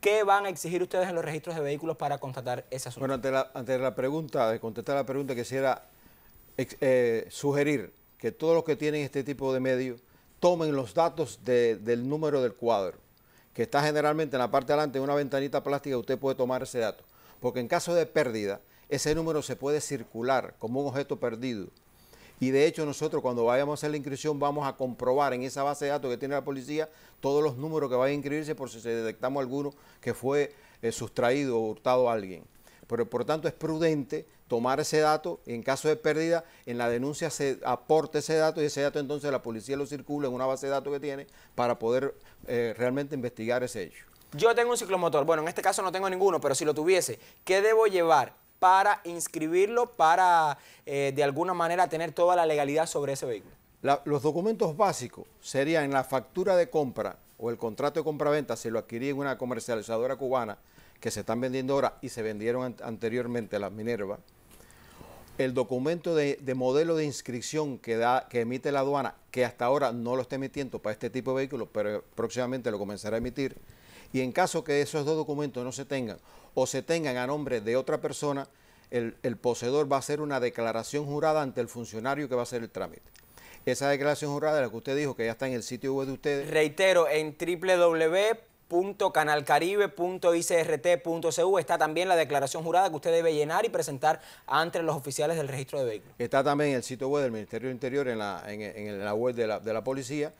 ¿Qué van a exigir ustedes en los registros de vehículos para contratar ese asunto? Bueno, ante la, la pregunta, de contestar la pregunta, quisiera eh, sugerir que todos los que tienen este tipo de medios tomen los datos del número del cuadro, que está generalmente en la parte de adelante de una ventanita plástica, usted puede tomar ese dato. Porque en caso de pérdida, ese número se puede circular como un objeto perdido y de hecho nosotros cuando vayamos a hacer la inscripción vamos a comprobar en esa base de datos que tiene la policía todos los números que vayan a inscribirse por si se detectamos alguno que fue eh, sustraído o hurtado a alguien. Pero por tanto es prudente tomar ese dato en caso de pérdida en la denuncia se aporta ese dato y ese dato entonces la policía lo circula en una base de datos que tiene para poder eh, realmente investigar ese hecho. Yo tengo un ciclomotor, bueno, en este caso no tengo ninguno, pero si lo tuviese, ¿qué debo llevar? para inscribirlo, para eh, de alguna manera tener toda la legalidad sobre ese vehículo? los documentos básicos serían la factura de compra o el contrato de compraventa, si lo adquirí en una comercializadora cubana que se están vendiendo ahora y se vendieron anteriormente las Minerva, el documento de, modelo de inscripción que, da, que emite la aduana, que hasta ahora no lo está emitiendo para este tipo de vehículos, pero próximamente lo comenzará a emitir, y en caso que esos dos documentos no se tengan o se tengan a nombre de otra persona, el, poseedor va a hacer una declaración jurada ante el funcionario que va a hacer el trámite esa declaración jurada es la que usted dijo que ya está en el sitio web de ustedes. Reitero, en www.canalcaribe.icrt.cu está también la declaración jurada que usted debe llenar y presentar ante los oficiales del registro de vehículos. Está también en el sitio web del Ministerio del Interior, en la, web de la policía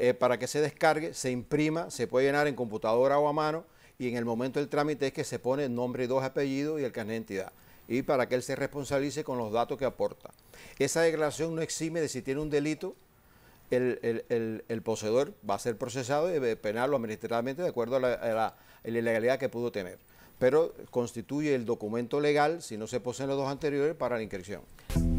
eh, para que se descargue, se imprima, se puede llenar en computadora o a mano y en el momento del trámite es que se pone nombre y dos apellidos y el carnet de identidad y para que él se responsabilice con los datos que aporta. Esa declaración no exime de si tiene un delito, el, poseedor va a ser procesado y debe penarlo administrativamente de acuerdo a la, a la, ilegalidad que pudo tener. Pero constituye el documento legal si no se poseen los dos anteriores para la inscripción.